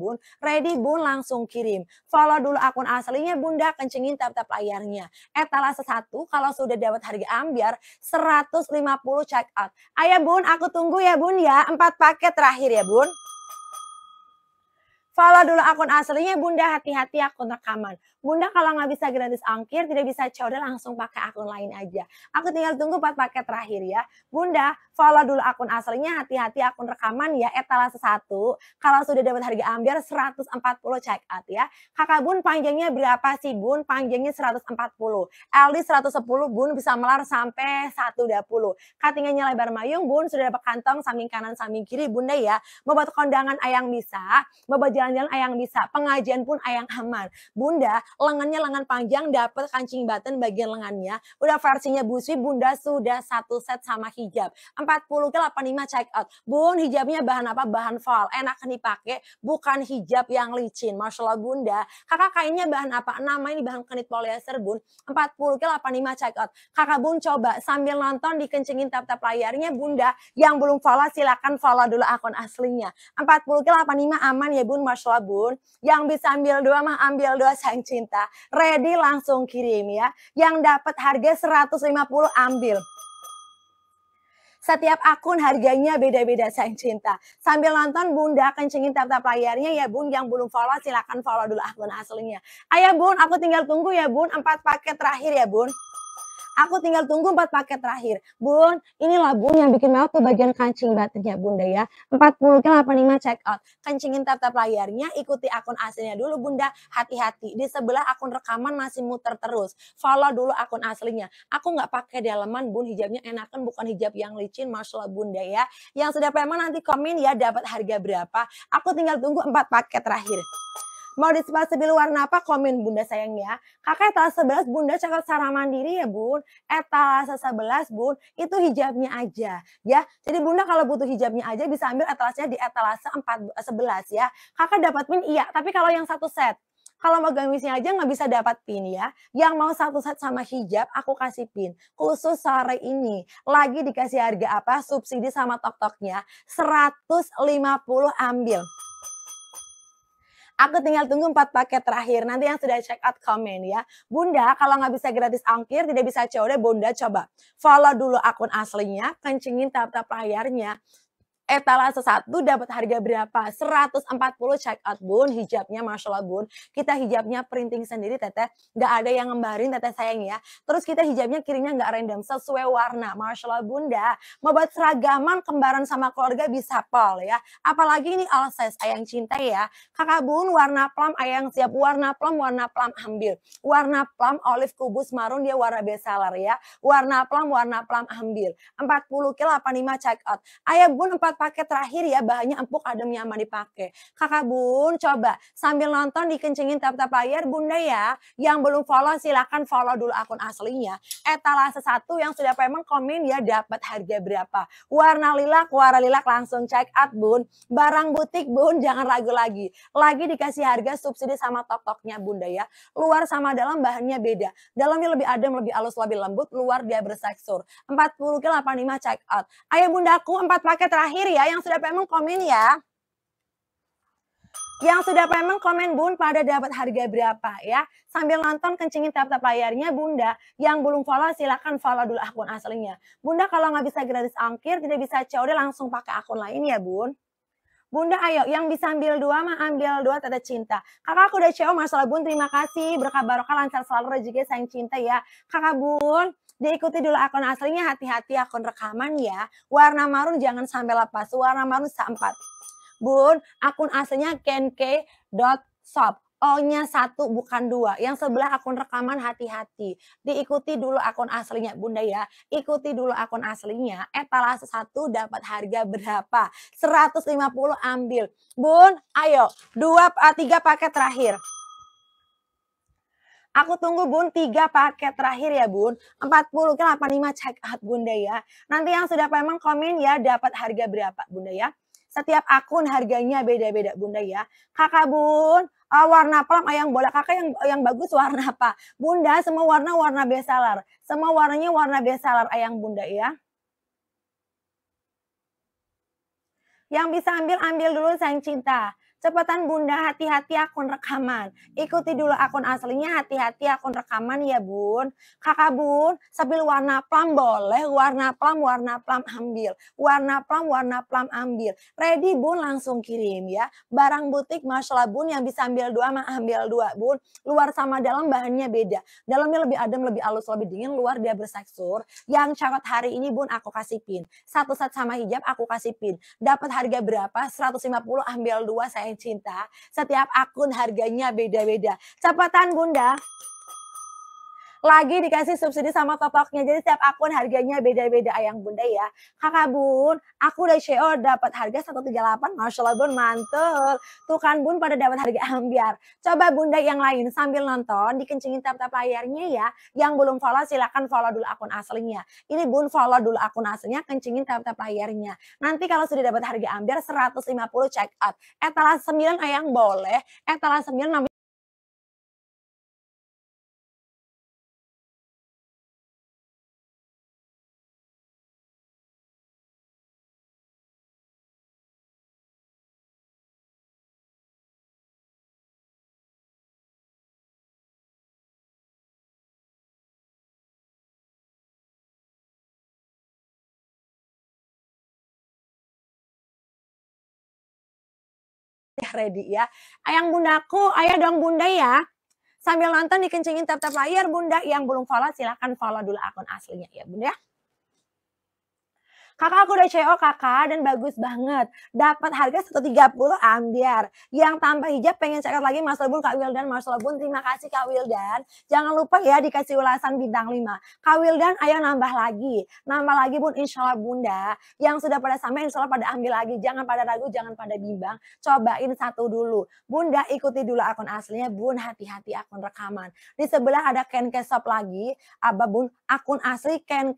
Bun. Ready Bun langsung kirim. Follow dulu akun aslinya Bunda, kencengin tab-tab layarnya. Etalase satu kalau sudah dapat harga ambiar 150 check out. Ayah Bun, aku tunggu ya Bun ya. Empat paket terakhir ya Bun. Follow dulu akun aslinya Bunda, hati-hati akun rekaman. Bunda kalau nggak bisa gratis ongkir, tidak bisa coda langsung pakai akun lain aja. Aku tinggal tunggu buat paket terakhir ya. Bunda, follow dulu akun aslinya, hati-hati akun rekaman ya, etalase satu. Kalau sudah dapat harga ambil 140 check out ya. Kakak Bun panjangnya berapa sih Bun? Panjangnya 140. LD 110 Bun bisa melar sampai 120. Katingannya lebar mayung Bun sudah dapat kantong samping kanan samping kiri Bunda ya. Mau buat kondangan ayang bisa, mau buat jalan-jalan ayang bisa, pengajian pun ayang aman. Bunda lengannya lengan panjang dapat kancing button bagian lengannya udah versinya busi, bunda sudah satu set sama hijab 40 ke 85 check out bun hijabnya bahan apa bahan fall enak nih pakai bukan hijab yang licin masya Allah bunda kakak kainnya bahan apa nama ini bahan kenit polyester bun 40 ke 85 check out kakak bun coba sambil nonton dikencengin tap-tap layarnya bunda yang belum follow silahkan follow dulu akun aslinya 40 ke 85 aman ya bun masya Allah bun yang bisa ambil dua mah ambil dua sayang cinta, ready langsung kirim ya. Yang dapat harga 150 ambil. Setiap akun harganya beda-beda sayang cinta. Sambil nonton Bunda kencengin tata tap layarnya ya Bun. Yang belum follow silahkan follow dulu akun aslinya. Ayah Bun aku tinggal tunggu ya Bun. Empat paket terakhir ya Bun. Aku tinggal tunggu empat paket terakhir. Bun, inilah bun yang bikin mau. ke bagian kancing baterainya bunda ya. 4085 ke check out. Kencingin tap-tap layarnya, ikuti akun aslinya dulu bunda. Hati-hati, di sebelah akun rekaman masih muter terus. Follow dulu akun aslinya. Aku nggak pakai daleman bun, hijabnya enakan bukan hijab yang licin. Masya Allah bunda ya. Yang sudah preman nanti komen ya dapat harga berapa. Aku tinggal tunggu empat paket terakhir. Mau di sebelah sebelah warna apa? Komen bunda sayang ya. Kakak etalase 11 bunda cakap cara mandiri ya bun. Etalase sebelas, bun itu hijabnya aja ya. Jadi bunda kalau butuh hijabnya aja bisa ambil etalasenya di etalase 4 11 eh, ya. Kakak dapat pin iya, tapi kalau yang satu set kalau mau gamisnya aja nggak bisa dapat pin ya. Yang mau satu set sama hijab, aku kasih pin. Khusus sore ini, lagi dikasih harga apa? Subsidi sama tok-toknya, 150 ambil. Aku tinggal tunggu empat paket terakhir. Nanti yang sudah check out komen ya. Bunda, kalau nggak bisa gratis angkir tidak bisa COD, Bunda coba. Follow dulu akun aslinya, kencingin tab-tab layarnya etalase satu dapat harga berapa? 140 check out bun, hijabnya Masya Allah bun. Kita hijabnya printing sendiri teteh, nggak ada yang ngembarin teteh sayang ya. Terus kita hijabnya kirinya nggak random, sesuai warna. Masya Allah bunda, mau buat seragaman kembaran sama keluarga bisa pol ya. Apalagi ini all size ayang cinta ya. Kakak bun warna plum ayang siap, warna plum, warna plum ambil. Warna plum olive kubus marun dia warna bestseller ya. Warna plum, warna plum ambil. 40 kilo 85 check out. Ayah bun 40 pakai terakhir ya bahannya empuk adem nyaman dipakai. Kakak Bun coba sambil nonton dikencengin tap-tap layar Bunda ya. Yang belum follow silahkan follow dulu akun aslinya. Etalase satu yang sudah payment komen ya dapat harga berapa. Warna lilak, warna lilak langsung check out Bun. Barang butik Bun jangan ragu lagi. Lagi dikasih harga subsidi sama tok-toknya Bunda ya. Luar sama dalam bahannya beda. Dalamnya lebih adem, lebih halus, lebih lembut. Luar dia berseksur. 40 ke 85 check out. Ayo Bundaku empat paket terakhir sendiri ya yang sudah payment komen ya. Yang sudah payment komen bun pada dapat harga berapa ya. Sambil nonton kencingin tap tap layarnya bunda. Yang belum follow silahkan follow dulu akun aslinya. Bunda kalau nggak bisa gratis angkir tidak bisa COD langsung pakai akun lain ya bun. Bunda ayo yang bisa ambil dua mah ambil dua tetap cinta. Kakak aku udah CEO masalah bun terima kasih berkah barokah lancar selalu rezeki sayang cinta ya. Kakak bun Diikuti dulu akun aslinya, hati-hati akun rekaman ya. Warna marun jangan sampai lepas, warna marun sampat. Bun, akun aslinya kenke.shop. O-nya satu bukan dua. Yang sebelah akun rekaman hati-hati. Diikuti dulu akun aslinya Bunda ya. Ikuti dulu akun aslinya. Etalase satu dapat harga berapa? 150 ambil. Bun, ayo. Dua, tiga paket terakhir. Aku tunggu Bun 3 paket terakhir ya Bun. 40 ke 85 check out Bunda ya. Nanti yang sudah memang komen ya dapat harga berapa Bunda ya. Setiap akun harganya beda-beda Bunda ya. Kakak Bun, uh, warna plum ayang eh, bola kakak yang yang bagus warna apa? Bunda semua warna warna besalar. Semua warnanya warna besalar ayang Bunda ya. Yang bisa ambil ambil dulu sayang cinta. Cepetan bunda, hati-hati akun rekaman. Ikuti dulu akun aslinya, hati-hati akun rekaman ya bun. Kakak bun, sambil warna plam boleh, warna plam, warna plam ambil. Warna plam, warna plam ambil. Ready bun, langsung kirim ya. Barang butik, masalah bun, yang bisa ambil dua, mah ambil dua bun. Luar sama dalam bahannya beda. Dalamnya lebih adem, lebih halus, lebih dingin, luar dia berseksur. Yang cakot hari ini bun, aku kasih pin. Satu set sama hijab, aku kasih pin. Dapat harga berapa? 150, ambil dua, saya cinta, setiap akun harganya beda-beda. Cepetan Bunda lagi dikasih subsidi sama totoknya. Jadi setiap akun harganya beda-beda ayang bunda ya. Kakak bun, aku udah CEO dapat harga 138, Masya Allah bun mantul. Tuh kan bun pada dapat harga ambiar. Coba bunda yang lain sambil nonton, dikencingin tab-tab layarnya ya. Yang belum follow silahkan follow dulu akun aslinya. Ini bun follow dulu akun aslinya, kencingin tab-tab layarnya. Nanti kalau sudah dapat harga ambiar 150 check out. Etalase eh, 9 ayang boleh, etalase eh, 9 namanya ya ready ya. Ayang bundaku, ayah dong bunda ya. Sambil nonton dikencingin tap-tap layar bunda yang belum follow silahkan follow dulu akun aslinya ya bunda ya. Kakak aku udah CO kakak dan bagus banget. Dapat harga 130 ambiar. Yang tanpa hijab pengen cekat lagi Mas Lebun, Kak Wildan, Mas Lebun. Terima kasih Kak Wildan. Jangan lupa ya dikasih ulasan bintang 5. Kak Wildan ayo nambah lagi. Nambah lagi Bun, insya Allah Bunda. Yang sudah pada sampai insya Allah pada ambil lagi. Jangan pada ragu, jangan pada bimbang. Cobain satu dulu. Bunda ikuti dulu akun aslinya. Bun hati-hati akun rekaman. Di sebelah ada Ken Kesop lagi. Abah Bun, akun asli Ken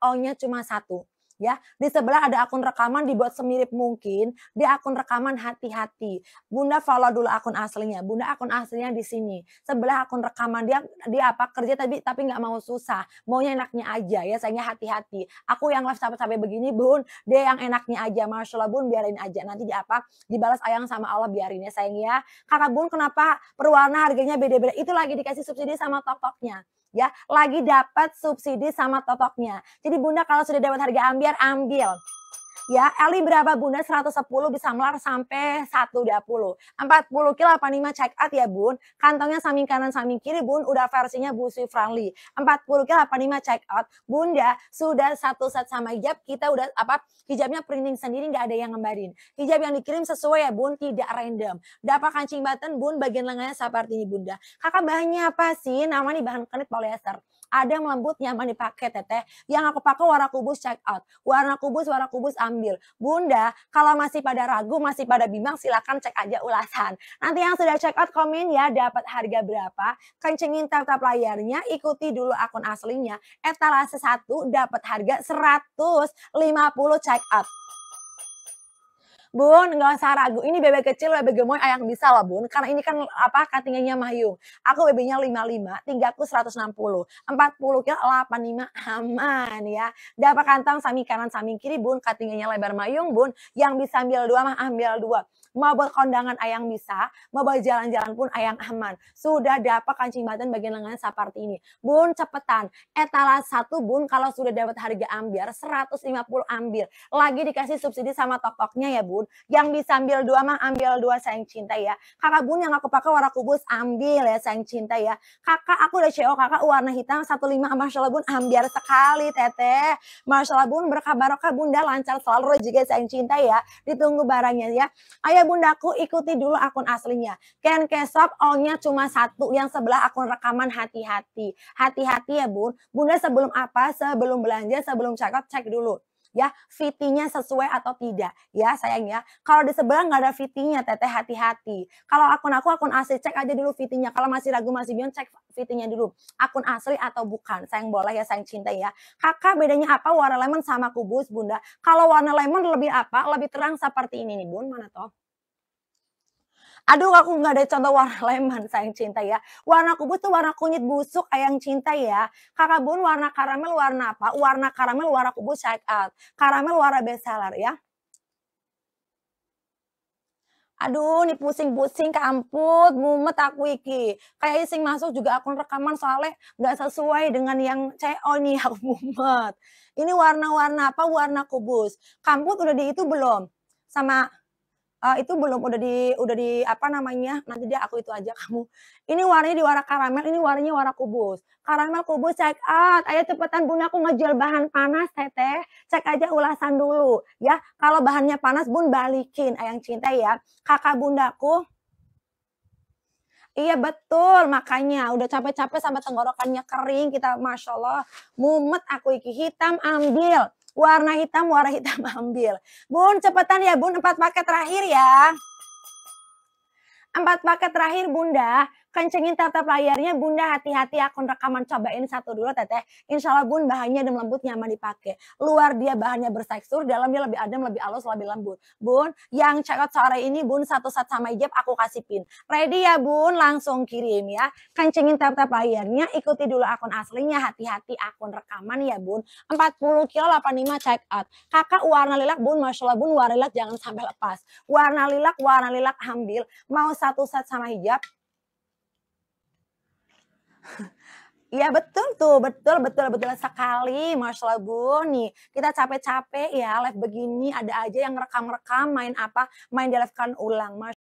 O-nya cuma satu ya. Di sebelah ada akun rekaman dibuat semirip mungkin, di akun rekaman hati-hati. Bunda follow dulu akun aslinya. Bunda akun aslinya di sini. Sebelah akun rekaman dia dia apa kerja tapi tapi nggak mau susah, maunya enaknya aja ya. Sayangnya hati-hati. Aku yang live sampai-sampai begini, Bun, dia yang enaknya aja. Masya Allah, Bun, biarin aja. Nanti di apa? Dibalas ayang sama Allah biarin ya sayang ya. karena Bun, kenapa perwarna harganya beda-beda? Itu lagi dikasih subsidi sama tok-toknya ya lagi dapat subsidi sama totoknya. Jadi Bunda kalau sudah dapat harga ambiar ambil ya Eli berapa bunda 110 bisa melar sampai 120 40 kilo 85 check out ya bun kantongnya samping kanan samping kiri bun udah versinya busi friendly 40 kilo 85 check out bunda sudah satu set sama hijab kita udah apa hijabnya printing sendiri nggak ada yang ngembarin hijab yang dikirim sesuai ya bun tidak random dapat kancing button bun bagian lengannya seperti ini bunda kakak bahannya apa sih nama nih bahan kenit polyester ada yang lembut nyaman dipakai teteh. Yang aku pakai warna kubus check out. Warna kubus, warna kubus ambil. Bunda, kalau masih pada ragu, masih pada bimbang silakan cek aja ulasan. Nanti yang sudah check out komen ya dapat harga berapa. Kencengin tata layarnya, ikuti dulu akun aslinya. Etalase satu dapat harga 150 check out. Bun, nggak usah ragu. Ini bebek kecil, bebek gemoy, ayang bisa lah, bun. Karena ini kan apa katingannya Mahyung. Aku bebeknya 55, tinggalku 160. 40 kilo 85 aman ya. Dapat kantong, samping kanan samping kiri bun. Katingannya lebar Mahyung bun. Yang bisa ambil dua mah ambil dua mau buat kondangan ayang bisa, mau buat jalan-jalan pun ayang aman. Sudah dapat kancing batin bagian lengan seperti ini. Bun cepetan, etala satu bun kalau sudah dapat harga ambil 150 ambil. Lagi dikasih subsidi sama tok-toknya ya bun bun. Yang ambil dua mah ambil dua sayang cinta ya. Kakak bun yang aku pakai warna kubus ambil ya sayang cinta ya. Kakak aku udah CEO kakak warna hitam 15 Masya Allah bun ambil sekali teteh. Masya Allah bun berkah barokah bunda lancar selalu juga sayang cinta ya. Ditunggu barangnya ya. Ayah bundaku ikuti dulu akun aslinya. Ken Kesop onnya cuma satu yang sebelah akun rekaman hati-hati. Hati-hati ya bun. Bunda sebelum apa? Sebelum belanja, sebelum cakap cek dulu ya fitinya sesuai atau tidak ya sayang ya kalau di sebelah nggak ada fitinya teteh hati-hati kalau akun aku akun asli cek aja dulu fitinya kalau masih ragu masih bingung cek fitinya dulu akun asli atau bukan sayang boleh ya sayang cinta ya kakak bedanya apa warna lemon sama kubus bunda kalau warna lemon lebih apa lebih terang seperti ini nih bun mana toh Aduh aku gak ada contoh warna lemon sayang cinta ya. Warna kubus tuh warna kunyit busuk ayang cinta ya. Kakak bun warna karamel warna apa? Warna karamel warna kubus check out. Karamel warna bestseller ya. Aduh, ini pusing-pusing kamput, mumet aku iki. Kayak ising masuk juga akun rekaman soalnya gak sesuai dengan yang CO nih, aku mumet. Ini warna-warna apa? Warna kubus. Kampus udah di itu belum? Sama uh, itu belum udah di udah di apa namanya nanti dia aku itu aja kamu ini warnanya di warna karamel ini warnanya warna kubus karamel kubus check out ayo cepetan bun aku ngejual bahan panas teteh cek aja ulasan dulu ya kalau bahannya panas bun balikin ayang cinta ya kakak bundaku Iya betul, makanya udah capek-capek sampai tenggorokannya kering, kita masya Allah mumet aku iki hitam ambil Warna hitam, warna hitam ambil. Bun, cepetan ya Bun, empat paket terakhir ya. Empat paket terakhir Bunda, kencengin tata layarnya Bunda hati-hati akun ya rekaman cobain satu dulu teteh. Insya Allah bun bahannya dan lembut nyaman dipakai. Luar dia bahannya bersekstur dalamnya lebih adem, lebih halus, lebih lembut. Bun, yang cekot sore ini bun satu set sama hijab aku kasih pin. Ready ya bun, langsung kirim ya. Kencengin tata layarnya, ikuti dulu akun aslinya, hati-hati akun rekaman ya bun. 40 kilo 85 check out. Kakak warna lilak bun, Masya Allah bun, warna lilak jangan sampai lepas. Warna lilak, warna lilak ambil Mau satu set sama hijab? Iya betul tuh, betul betul betul sekali, masya Allah bu. Nih kita capek-capek ya live begini, ada aja yang rekam-rekam main apa, main dialefkan ulang, masya